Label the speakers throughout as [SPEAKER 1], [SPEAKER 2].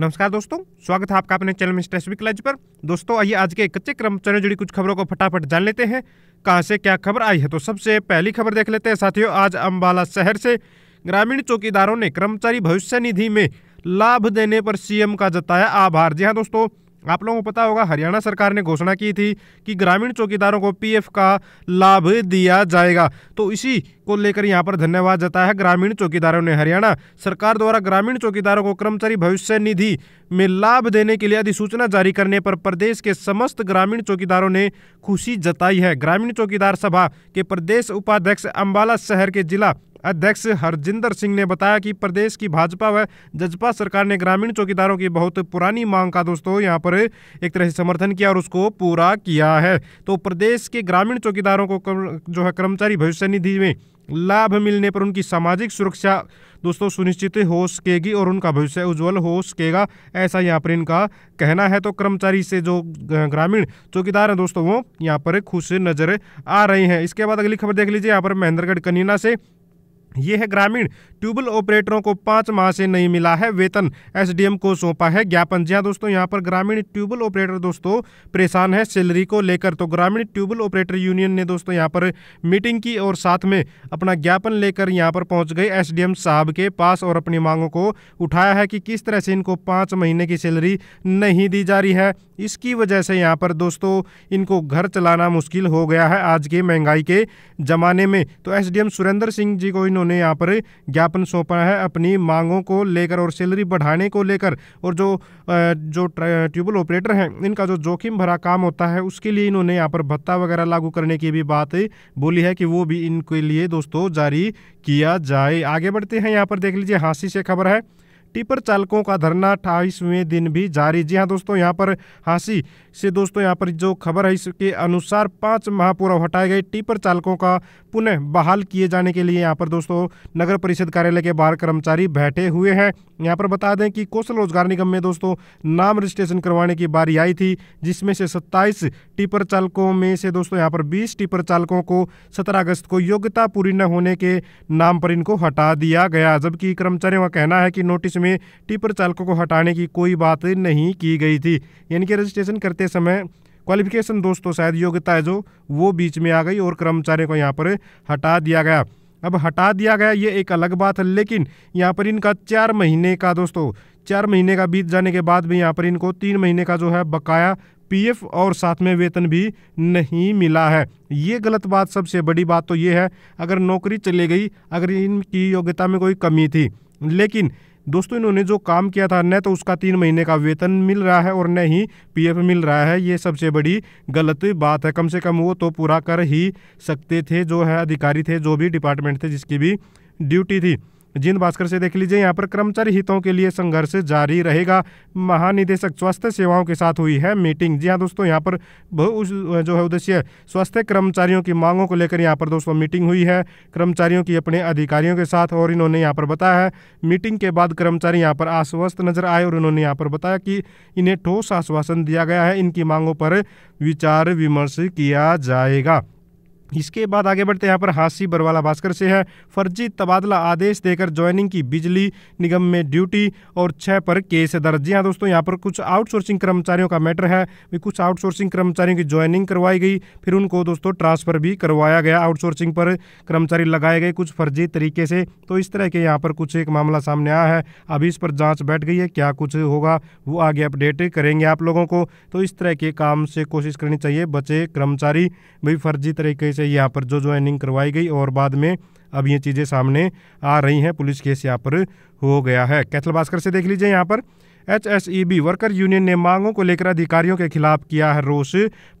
[SPEAKER 1] नमस्कार दोस्तों स्वागत है आपका अपने चैनल में स्ट्रेसविक लाइज पर दोस्तों आइए आज के कच्चे क्रम चरण जुड़ी कुछ खबरों को फटाफट जान लेते हैं कहाँ से क्या खबर आई है तो सबसे पहली खबर देख लेते हैं साथियों आज अम्बाला शहर से ग्रामीण चौकीदारों ने कर्मचारी भविष्य निधि में लाभ देने पर सीएम का जताया आभार जी हाँ दोस्तों आप लोगों को पता होगा हरियाणा सरकार ने घोषणा की थी कि ग्रामीण चौकीदारों को पीएफ का लाभ दिया जाएगा तो इसी को लेकर यहाँ पर धन्यवाद जताया ग्रामीण चौकीदारों ने हरियाणा सरकार द्वारा ग्रामीण चौकीदारों को कर्मचारी भविष्य निधि में लाभ देने के लिए अधिसूचना जारी करने पर प्रदेश के समस्त ग्रामीण चौकीदारों ने खुशी जताई है ग्रामीण चौकीदार सभा के प्रदेश उपाध्यक्ष अम्बाला शहर के जिला अध्यक्ष हरजिंदर सिंह ने बताया कि प्रदेश की भाजपा व जजपा सरकार ने ग्रामीण चौकीदारों की बहुत पुरानी मांग का दोस्तों यहाँ पर एक तरह से समर्थन किया और उसको पूरा किया है तो प्रदेश के ग्रामीण चौकीदारों को जो है कर्मचारी भविष्य निधि में लाभ मिलने पर उनकी सामाजिक सुरक्षा दोस्तों सुनिश्चित हो सकेगी और उनका भविष्य उज्जवल हो सकेगा ऐसा यहाँ पर इनका कहना है तो कर्मचारी से जो ग्रामीण चौकीदार हैं दोस्तों वो यहाँ पर खुश नजर आ रहे हैं इसके बाद अगली खबर देख लीजिए यहाँ पर महेंद्रगढ़ कनीना से ये है ग्रामीण ट्यूबवेल ऑपरेटरों को पाँच माह से नहीं मिला है वेतन एसडीएम को सौंपा है ज्ञापन जी हाँ दोस्तों यहाँ पर ग्रामीण ट्यूबवेल ऑपरेटर दोस्तों परेशान है सैलरी को लेकर तो ग्रामीण ट्यूबवेल ऑपरेटर यूनियन ने दोस्तों यहाँ पर मीटिंग की और साथ में अपना ज्ञापन लेकर यहाँ पर पहुँच गए एस साहब के पास और अपनी मांगों को उठाया है कि किस तरह से इनको पाँच महीने की सैलरी नहीं दी जा रही है इसकी वजह से यहाँ पर दोस्तों इनको घर चलाना मुश्किल हो गया है आज के महंगाई के ज़माने में तो एस सुरेंद्र सिंह जी को इन इन्होंने यहाँ पर ज्ञापन सौंपा है अपनी मांगों को लेकर और सैलरी बढ़ाने को लेकर और जो जो ट्यूबल ऑपरेटर हैं इनका जो जोखिम भरा काम होता है उसके लिए इन्होंने यहाँ पर भत्ता वगैरह लागू करने की भी बात बोली है कि वो भी इनके लिए दोस्तों जारी किया जाए आगे बढ़ते हैं यहाँ पर देख लीजिए हाँसी से खबर है टिपर चालकों का धरना अट्ठाईसवें दिन भी जारी जी हाँ दोस्तों यहाँ पर हाँसी से दोस्तों यहाँ पर जो खबर है इसके अनुसार पाँच माह पूर्व हटाए गए टिपर चालकों का पुनः बहाल किए जाने के लिए यहाँ पर दोस्तों नगर परिषद कार्यालय के बाहर कर्मचारी बैठे हुए हैं यहाँ पर बता दें कि कौशल रोजगार निगम में दोस्तों नाम रजिस्ट्रेशन करवाने की बारी आई थी जिसमें से सत्ताईस टिपर चालकों में से दोस्तों यहाँ पर बीस टिपर चालकों को सत्रह अगस्त को योग्यता पूरी न होने के नाम पर इनको हटा दिया गया जबकि कर्मचारियों का कहना है कि नोटिस में टिपर चालकों को हटाने की कोई बात नहीं की गई थी यानी कि रजिस्ट्रेशन करते समय क्वालिफिकेशन दोस्तों शायद योग्यता है जो वो बीच में आ गई और कर्मचारी को यहाँ पर हटा दिया गया अब हटा दिया गया ये एक अलग बात है लेकिन यहाँ पर इनका चार महीने का दोस्तों चार महीने का बीत जाने के बाद भी यहाँ पर इनको तीन महीने का जो है बकाया पीएफ और साथ में वेतन भी नहीं मिला है ये गलत बात सबसे बड़ी बात तो ये है अगर नौकरी चली गई अगर इनकी योग्यता में कोई कमी थी लेकिन दोस्तों इन्होंने जो काम किया था न तो उसका तीन महीने का वेतन मिल रहा है और न ही पीएफ मिल रहा है ये सबसे बड़ी गलत बात है कम से कम वो तो पूरा कर ही सकते थे जो है अधिकारी थे जो भी डिपार्टमेंट थे जिसकी भी ड्यूटी थी जिन भास्कर से देख लीजिए यहाँ पर कर्मचारी हितों के लिए संघर्ष जारी रहेगा महानिदेशक स्वास्थ्य सेवाओं के साथ हुई है मीटिंग जी हाँ दोस्तों यहाँ पर जो है उद्देश्य स्वास्थ्य कर्मचारियों की मांगों को लेकर यहाँ पर दोस्तों मीटिंग हुई है कर्मचारियों की अपने अधिकारियों के साथ और इन्होंने यहाँ पर बताया है मीटिंग के बाद कर्मचारी यहाँ पर आश्वस्त नजर आए और इन्होंने यहाँ पर बताया कि इन्हें ठोस आश्वासन दिया गया है इनकी मांगों पर विचार विमर्श किया जाएगा इसके बाद आगे बढ़ते यहाँ पर हासी बरवाला भास्कर से है फर्जी तबादला आदेश देकर ज्वाइनिंग की बिजली निगम में ड्यूटी और छः पर केस दर्ज जी हाँ दोस्तों यहाँ पर कुछ आउटसोर्सिंग कर्मचारियों का मैटर है भी कुछ आउटसोर्सिंग कर्मचारियों की ज्वाइनिंग करवाई गई फिर उनको दोस्तों ट्रांसफ़र भी करवाया गया आउटसोर्सिंग पर कर्मचारी लगाए गए कुछ फर्जी तरीके से तो इस तरह के यहाँ पर कुछ एक मामला सामने आया है अभी इस पर जाँच बैठ गई है क्या कुछ होगा वो आगे अपडेट करेंगे आप लोगों को तो इस तरह के काम से कोशिश करनी चाहिए बचे कर्मचारी भी फर्जी तरीके से यहाँ पर जो ज्वाइनिंग करवाई गई और बाद में अब ये चीज़ें सामने आ रही हैं पुलिस केस यहाँ पर हो गया है कैथल भास्कर से देख लीजिए यहाँ पर H S E B worker union ने मांगों को लेकर अधिकारियों के खिलाफ किया है रोष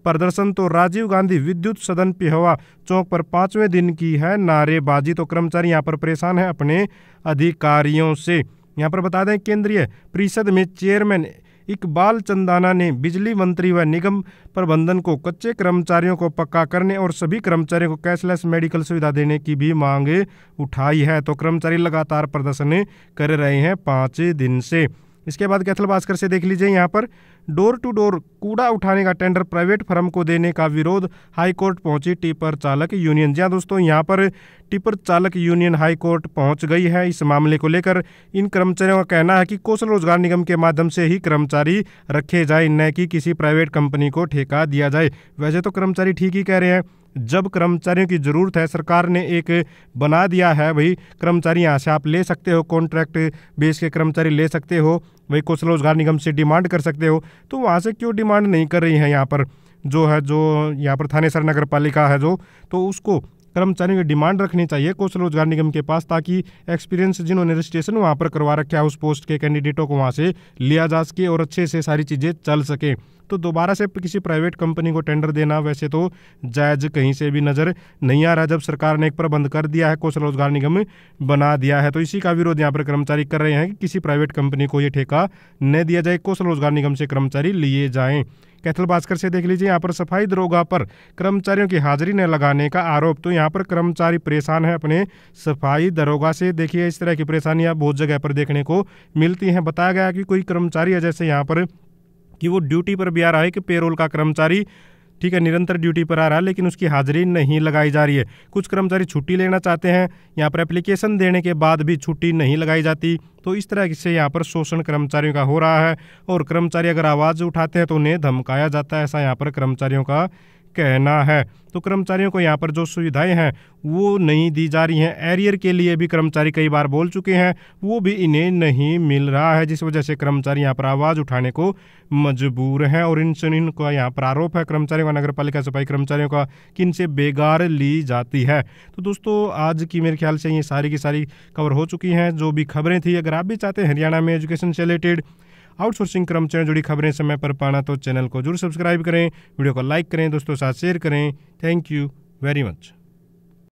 [SPEAKER 1] प्रदर्शन तो राजीव गांधी विद्युत सदन पिहवा चौक पर पाँचवें दिन की है नारेबाजी तो कर्मचारी यहाँ पर परेशान है अपने अधिकारियों से यहाँ पर बता दें केंद्रीय परिषद में चेयरमैन इकबाल चंदाना ने बिजली मंत्री व निगम प्रबंधन को कच्चे कर्मचारियों को पक्का करने और सभी कर्मचारियों को कैशलेस मेडिकल सुविधा देने की भी मांग उठाई है तो कर्मचारी लगातार प्रदर्शन कर रहे हैं पाँच दिन से इसके बाद कैथल भास्कर से देख लीजिए यहाँ पर डोर टू डोर कूड़ा उठाने का टेंडर प्राइवेट फर्म को देने का विरोध हाईकोर्ट पहुंची टिपर चालक यूनियन जी हाँ दोस्तों यहाँ पर टिपर चालक यूनियन हाईकोर्ट पहुंच गई है इस मामले को लेकर इन कर्मचारियों का कहना है कि कौशल रोजगार निगम के माध्यम से ही कर्मचारी रखे जाए न कि किसी प्राइवेट कंपनी को ठेका दिया जाए वैसे तो कर्मचारी ठीक ही कह रहे हैं जब कर्मचारियों की ज़रूरत है सरकार ने एक बना दिया है भाई कर्मचारी यहाँ से आप ले सकते हो कॉन्ट्रैक्ट बेस के कर्मचारी ले सकते हो भाई कौशल रोजगार निगम से डिमांड कर सकते हो तो वहाँ से क्यों डिमांड नहीं कर रही है यहाँ पर जो है जो यहाँ पर थानेसर नगर पालिका है जो तो उसको कर्मचारियों की डिमांड रखनी चाहिए कौशल रोजगार निगम के पास ताकि एक्सपीरियंस जिन्होंने रजिस्ट्रेशन वहाँ पर करवा रखा है उस पोस्ट के कैंडिडेटों को वहाँ से लिया जा सके और अच्छे से सारी चीज़ें चल सकें तो दोबारा से किसी प्राइवेट कंपनी को टेंडर देना वैसे तो जायज कहीं से भी नज़र नहीं आ रहा जब सरकार ने एक प्रबंध कर दिया है कौशल रोजगार निगम बना दिया है तो इसी का विरोध यहाँ पर कर्मचारी कर रहे हैं कि किसी प्राइवेट कंपनी को ये ठेका न दिया जाए कौशल रोजगार निगम से कर्मचारी लिए जाएँ कैथल भास्कर से देख लीजिए यहाँ पर सफाई दरोगा पर कर्मचारियों की हाजिरी न लगाने का आरोप तो यहाँ पर कर्मचारी परेशान है अपने सफाई दरोगा से देखिए इस तरह की परेशानियाँ बहुत जगह पर देखने को मिलती हैं बताया गया कि कोई कर्मचारी है जैसे यहाँ पर कि वो ड्यूटी पर भी आ रहा है कि पेरोल का कर्मचारी ठीक है निरंतर ड्यूटी पर आ रहा है लेकिन उसकी हाजिरी नहीं लगाई जा रही है कुछ कर्मचारी छुट्टी लेना चाहते हैं यहाँ पर एप्लीकेशन देने के बाद भी छुट्टी नहीं लगाई जाती तो इस तरह से यहाँ पर शोषण कर्मचारियों का हो रहा है और कर्मचारी अगर आवाज़ उठाते हैं तो उन्हें धमकाया जाता है ऐसा यहाँ पर कर्मचारियों का कहना है तो कर्मचारियों को यहाँ पर जो सुविधाएं हैं वो नहीं दी जा रही हैं एरियर के लिए भी कर्मचारी कई बार बोल चुके हैं वो भी इन्हें नहीं मिल रहा है जिस वजह से कर्मचारी यहाँ पर आवाज़ उठाने को मजबूर हैं और इनसे इनका यहाँ पर आरोप है कर्मचारियों का नगर पालिका सफाई कर्मचारियों का कि इनसे बेगार ली जाती है तो दोस्तों आज की मेरे ख्याल से ये सारी की सारी कवर हो चुकी हैं जो भी खबरें थी अगर आप भी चाहते हैं हरियाणा में एजुकेशन से रिलेटेड आउटसोर्सिंग कर्मचारियों जुड़ी खबरें समय पर पाना तो चैनल को जरूर सब्सक्राइब करें वीडियो को लाइक करें दोस्तों साथ शेयर करें थैंक यू वेरी मच